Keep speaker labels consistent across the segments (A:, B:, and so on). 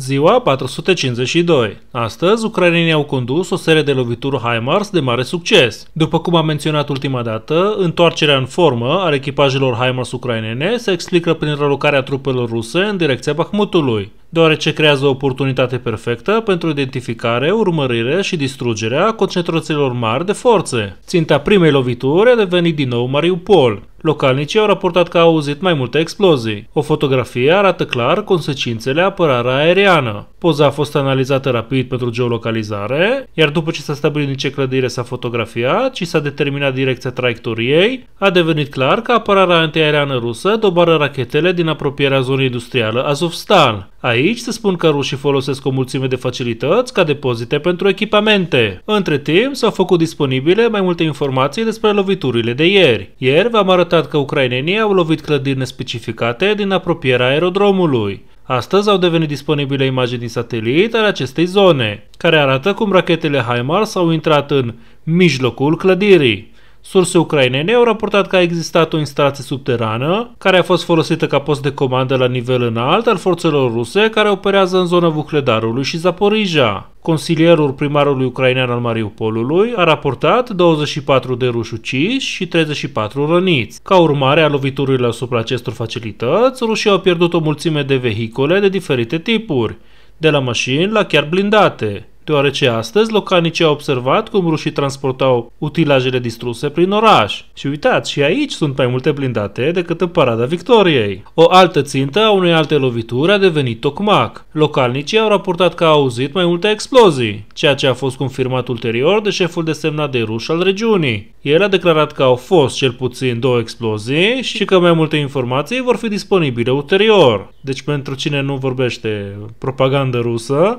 A: Ziua 452. Astăzi, ucrainenii au condus o serie de lovituri HIMARS de mare succes. După cum am menționat ultima dată, întoarcerea în formă a echipajelor HIMARS ucrainene se explică prin relocarea trupelor ruse în direcția Bahmutului, deoarece creează o oportunitate perfectă pentru identificare, urmărire și distrugerea concentrațiilor mari de forțe. Ținta primei lovituri a devenit din nou Mariupol. Localnicii au raportat că au auzit mai multe explozii. O fotografie arată clar consecințele apărarea aeriană. Poza a fost analizată rapid pentru geolocalizare, iar după ce s-a stabilit în ce clădire s-a fotografiat și s-a determinat direcția traiectoriei, a devenit clar că apărarea antiaeriană rusă dobară rachetele din apropierea zonei industrială Azovstal. Aici se spun că rușii folosesc o mulțime de facilități ca depozite pentru echipamente. Între timp, s-au făcut disponibile mai multe informații despre loviturile de ieri. Ieri v-am arătat arătat că ucrainenii au lovit clădiri nespecificate din apropierea aerodromului. Astăzi au devenit disponibile imagini din satelit ale acestei zone, care arată cum rachetele HIMARS au intrat în mijlocul clădirii. Surse ucrainene au raportat că a existat o instalație subterană care a fost folosită ca post de comandă la nivel înalt al forțelor ruse care operează în zona Vuhledarului și Zaporija. Consilierul primarului ucrainean al Mariupolului a raportat 24 de ruși uciși și 34 răniți. Ca urmare a loviturilor asupra acestor facilități, rușii au pierdut o mulțime de vehicole de diferite tipuri, de la mașini la chiar blindate deoarece astăzi localnicii au observat cum rușii transportau utilajele distruse prin oraș. Și uitați, și aici sunt mai multe blindate decât în Parada Victoriei. O altă țintă a unei alte lovituri a devenit Tocmac. Localnicii au raportat că au auzit mai multe explozii, ceea ce a fost confirmat ulterior de șeful desemnat de ruș al regiunii. El a declarat că au fost cel puțin două explozii și că mai multe informații vor fi disponibile ulterior. Deci pentru cine nu vorbește propagandă rusă,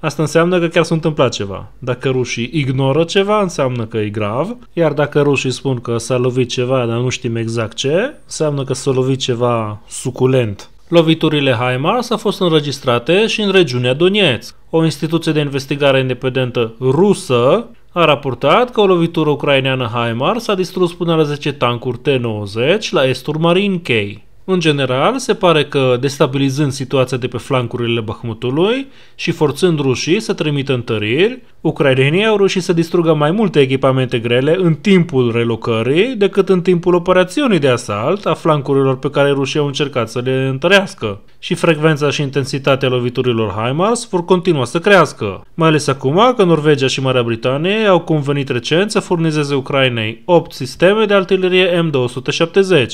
A: Asta înseamnă că chiar s-a întâmplat ceva. Dacă rușii ignoră ceva, înseamnă că e grav, iar dacă rușii spun că s-a lovit ceva, dar nu știm exact ce, înseamnă că s-a lovit ceva suculent. Loviturile HIMARS au fost înregistrate și în regiunea Donetsk. O instituție de investigare independentă rusă a raportat că o lovitură ucraineană HIMARS a distrus până la 10 tancuri T-90 la estul Marinkei. În general, se pare că destabilizând situația de pe flancurile Bahmutului și forțând rușii să trimită întăriri, ucrainenii au reușit să distrugă mai multe echipamente grele în timpul relocării decât în timpul operațiunii de asalt a flancurilor pe care rușii au încercat să le întărească. Și frecvența și intensitatea loviturilor HIMARS vor continua să crească, mai ales acum că Norvegia și Marea Britanie au convenit recent să furnizeze Ucrainei 8 sisteme de artilerie M270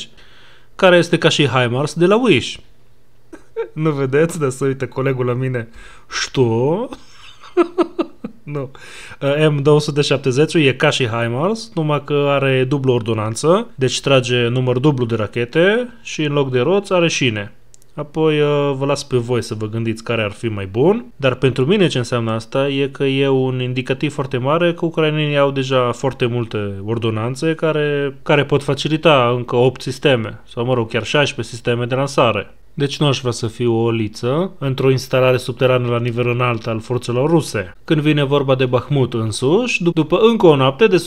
A: care este ca și HIMARS de la Wish. nu vedeți? Dar să uite colegul la mine. Știu? nu. Eh, M270 e ca și HIMARS, numai că are dublu ordonanță, deci trage număr dublu de rachete și în loc de roți are șine. Apoi uh, vă las pe voi să vă gândiți care ar fi mai bun, dar pentru mine ce înseamnă asta e că e un indicativ foarte mare că ucrainenii au deja foarte multe ordonanțe care, care pot facilita încă 8 sisteme, sau mă rog, chiar 16 sisteme de lansare deci nu aș vrea să fiu o oliță într-o instalare subterană la nivel înalt al forțelor ruse. Când vine vorba de Bahmut însuși, după încă o noapte de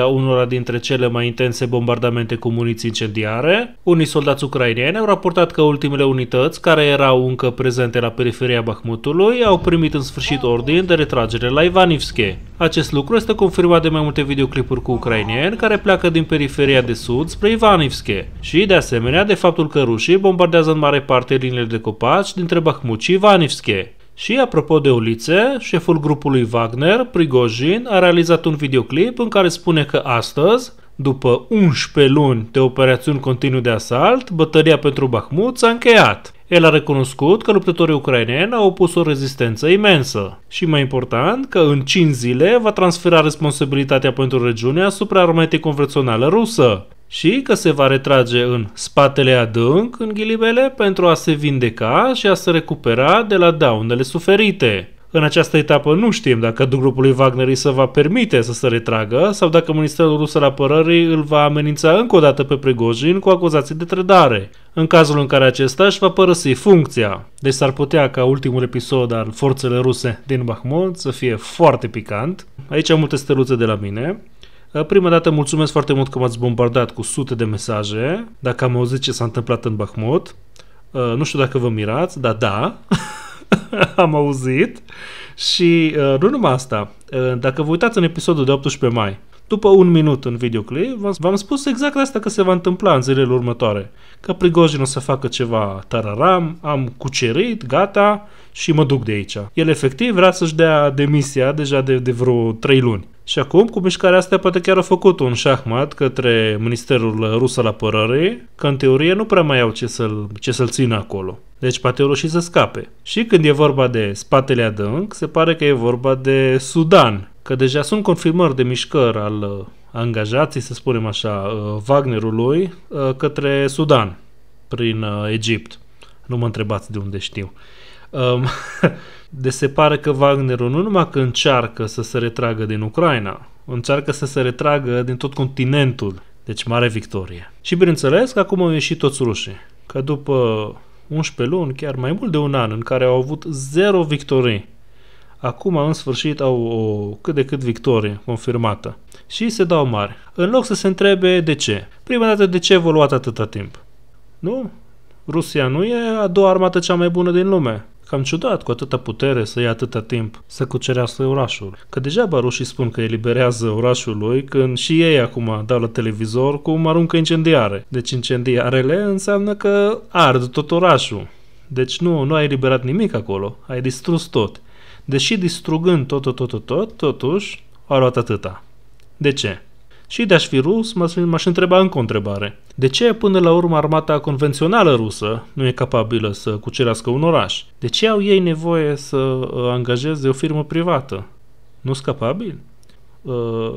A: a unora dintre cele mai intense bombardamente cu muniții incendiare, unii soldați ucrainieni au raportat că ultimele unități care erau încă prezente la periferia Bahmutului au primit în sfârșit ordin de retragere la Ivanivske. Acest lucru este confirmat de mai multe videoclipuri cu ucrainieni care pleacă din periferia de sud spre Ivanivske și, de asemenea, de faptul că rușii bombardează în mare parte liniile de copaci dintre Bahmut și Ivanivske. Și apropo de ulițe, șeful grupului Wagner, Prigojin, a realizat un videoclip în care spune că astăzi, după 11 luni de operațiuni continuu de asalt, bătălia pentru Bahmut s-a încheiat. El a recunoscut că luptătorii ucraineni au opus o rezistență imensă și, mai important, că în 5 zile va transfera responsabilitatea pentru regiunea asupra armatei convenționale rusă și că se va retrage în spatele adânc, în ghilibele, pentru a se vindeca și a se recupera de la daunele suferite. În această etapă nu știm dacă grupului Wagner îi se va permite să se retragă sau dacă Ministerul Rus al Apărării îl va amenința încă o dată pe Pregojin cu acuzații de trădare, în cazul în care acesta își va părăsi funcția. Deci s-ar putea ca ultimul episod al forțele ruse din Bahmut să fie foarte picant. Aici am multe steluțe de la mine. Eh, prima dată mulțumesc foarte mult că m-ați bombardat cu sute de mesaje, dacă am auzit ce s-a întâmplat în Bahmut. Eh, nu știu dacă vă mirați, dar da, am auzit. Și eh, nu numai asta, dacă vă uitați în episodul de 18 mai, după un minut în videoclip, v-am spus exact asta că se va întâmpla în zilele următoare. Că Prigojin o să facă ceva tararam, am cucerit, gata și mă duc de aici. El efectiv vrea să-și dea demisia deja de, de vreo 3 luni. Și acum, cu mișcarea asta, poate chiar au făcut un șahmat către Ministerul Rus al Apărării, că în teorie nu prea mai au ce să-l, ce să-l țină acolo. Deci poate au reușit să scape. Și când e vorba de spatele adânc, se pare că e vorba de Sudan, că deja sunt confirmări de mișcări al uh, angajații, să spunem așa, uh, Wagnerului uh, către Sudan, prin Egipt. Nu mă întrebați de unde știu. Um, de se pare că Wagnerul nu numai că încearcă să se retragă din Ucraina, încearcă să se retragă din tot continentul. Deci mare victorie. Și bineînțeles că acum au ieșit toți rușii. Că după 11 luni, chiar mai mult de un an, în care au avut zero victorii, acum în sfârșit au o cât de cât victorie confirmată. Și se dau mari. În loc să se întrebe de ce. Prima dată de ce vă luat atâta timp. Nu? Rusia nu e a doua armată cea mai bună din lume. Cam ciudat cu atâta putere să ia atâta timp să cucerească orașul. Că deja barușii spun că eliberează orașul lui când și ei acum dau la televizor cum aruncă incendiare. Deci incendiarele înseamnă că ard tot orașul. Deci nu, nu ai eliberat nimic acolo, ai distrus tot. Deși distrugând tot, tot, tot, tot, totuși, au luat atâta. De ce? Și rus, m-aș întreba încă o întrebare. De ce până la urmă armata convențională rusă nu e capabilă să cucerească un oraș? De ce au ei nevoie să uh, angajeze o firmă privată? Nu sunt capabili? Uh,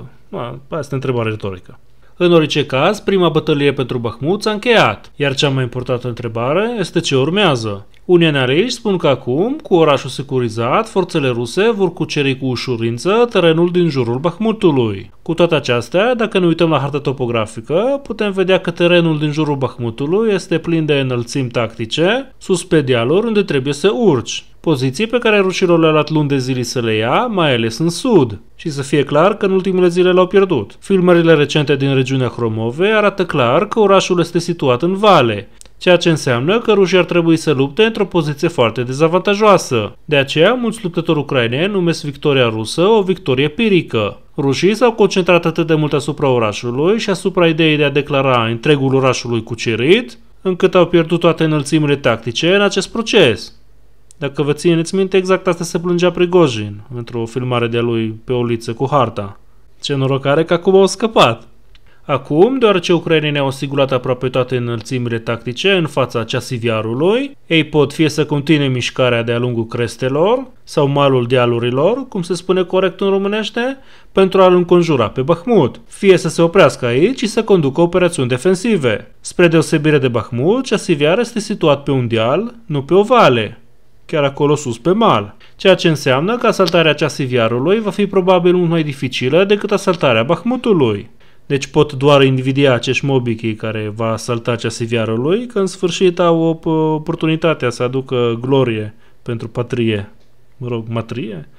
A: asta e întrebare retorică. În orice caz, prima bătălie pentru Bahmut s-a încheiat, iar cea mai importantă întrebare este ce urmează. Unii analiști spun că acum, cu orașul securizat, forțele ruse vor cuceri cu ușurință terenul din jurul Bahmutului. Cu toate acestea, dacă ne uităm la harta topografică, putem vedea că terenul din jurul Bahmutului este plin de înălțimi tactice, sus pe dealuri unde trebuie să urci. Poziție pe care rușilor le-a luat luni de zile să le ia, mai ales în sud. Și să fie clar că în ultimele zile l-au pierdut. Filmările recente din regiunea Hromove arată clar că orașul este situat în vale, ceea ce înseamnă că rușii ar trebui să lupte într-o poziție foarte dezavantajoasă. De aceea, mulți luptători ucraineni numesc victoria rusă o victorie pirică. Rușii s-au concentrat atât de mult asupra orașului și asupra ideii de a declara întregul orașului cucerit, încât au pierdut toate înălțimile tactice în acest proces. Dacă vă țineți minte, exact asta se plângea Prigojin într-o filmare de-a lui pe o liță cu harta. Ce noroc are că acum au scăpat! Acum, deoarece ne au asigurat aproape toate înălțimile tactice în fața ceasiviarului, ei pot fie să continue mișcarea de-a lungul crestelor sau malul dealurilor, cum se spune corect în românește, pentru a-l înconjura pe Bahmut, fie să se oprească aici și să conducă operațiuni defensive. Spre deosebire de Bahmut, ceasiviar este situat pe un deal, nu pe o vale, chiar acolo sus pe mal, ceea ce înseamnă că asaltarea Ceasiviarului va fi probabil mult mai dificilă decât asaltarea Bahmutului. Deci pot doar invidia acești mobichii care va asalta Ceasiviarului că în sfârșit au uh, oportunitatea să aducă glorie pentru patrie. Mă rog, matrie?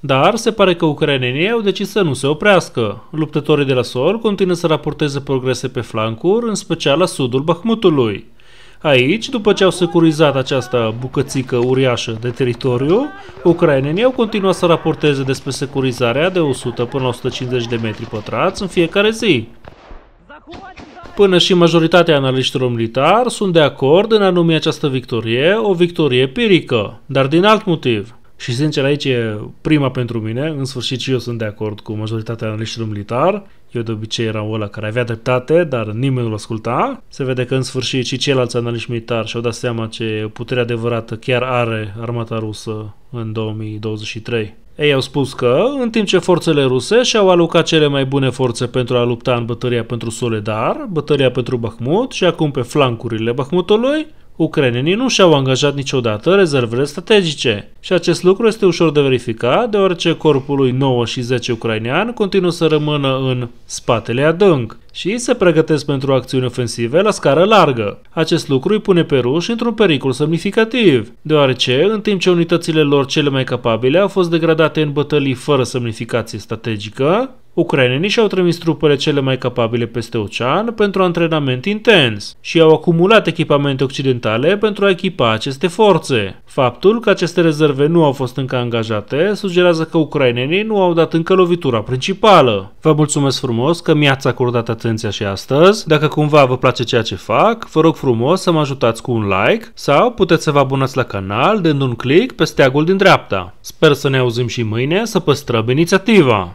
A: Dar se pare că ucrainenii au decis să nu se oprească. Luptătorii de la Sol continuă să raporteze progrese pe flancuri, în special la sudul Bahmutului. Aici, după ce au securizat această bucățică uriașă de teritoriu, ucrainenii au continuat să raporteze despre securizarea de 100 până la 150 de metri pătrați în fiecare zi. Până și majoritatea analiștilor militari sunt de acord în a numi această victorie o victorie pirică, dar din alt motiv. Și sincer aici e prima pentru mine, în sfârșit și eu sunt de acord cu majoritatea analiștilor militari, eu de obicei eram ăla care avea dreptate, dar nimeni nu-l asculta. Se vede că în sfârșit și ceilalți analiști militari și-au dat seama ce putere adevărată chiar are armata rusă în 2023. Ei au spus că, în timp ce forțele ruse și-au alocat cele mai bune forțe pentru a lupta în bătăria pentru Soledar, bătăria pentru Bakhmut și acum pe flancurile Bakhmutului, Ucrainenii nu și-au angajat niciodată rezervele strategice și acest lucru este ușor de verificat deoarece corpului 9 și 10 ucrainean continuă să rămână în spatele adânc și se pregătesc pentru acțiuni ofensive la scară largă. Acest lucru îi pune pe ruși într-un pericol semnificativ, deoarece în timp ce unitățile lor cele mai capabile au fost degradate în bătălii fără semnificație strategică, Ucrainenii și-au trimis trupele cele mai capabile peste ocean pentru antrenament intens și au acumulat echipamente occidentale pentru a echipa aceste forțe. Faptul că aceste rezerve nu au fost încă angajate sugerează că ucrainenii nu au dat încă lovitura principală. Vă mulțumesc frumos că mi-ați acordat atenția și astăzi. Dacă cumva vă place ceea ce fac, vă rog frumos să mă ajutați cu un like sau puteți să vă abonați la canal dând un click pe steagul din dreapta. Sper să ne auzim și mâine să păstrăm inițiativa.